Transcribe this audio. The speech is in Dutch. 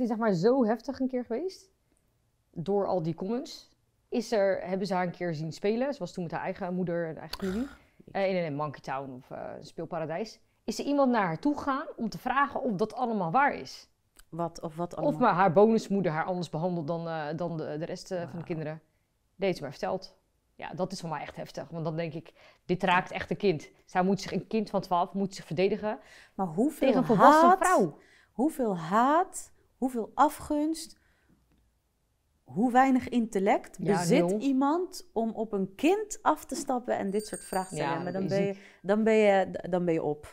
is zeg maar zo heftig een keer geweest. Door al die comments. Is er, hebben ze haar een keer zien spelen. Ze was toen met haar eigen moeder en eigen familie. Eh, in een Monkey Town of uh, speelparadijs. Is er iemand naar haar toe gegaan om te vragen of dat allemaal waar is? Wat, of wat allemaal? Of maar haar bonusmoeder haar anders behandelt dan, eh, dan de, de rest van de kinderen. Deed ze maar verteld. Ja, dat is voor mij echt heftig. Want dan denk ik, dit raakt echt een kind. Zij moet zich, een kind van 12 moet zich verdedigen maar hoeveel tegen een volwassen vrouw. Hoeveel haat hoeveel afgunst, hoe weinig intellect bezit iemand om op een kind af te stappen en dit soort vragen te stellen. dan ben, je, dan, ben je, dan ben je op.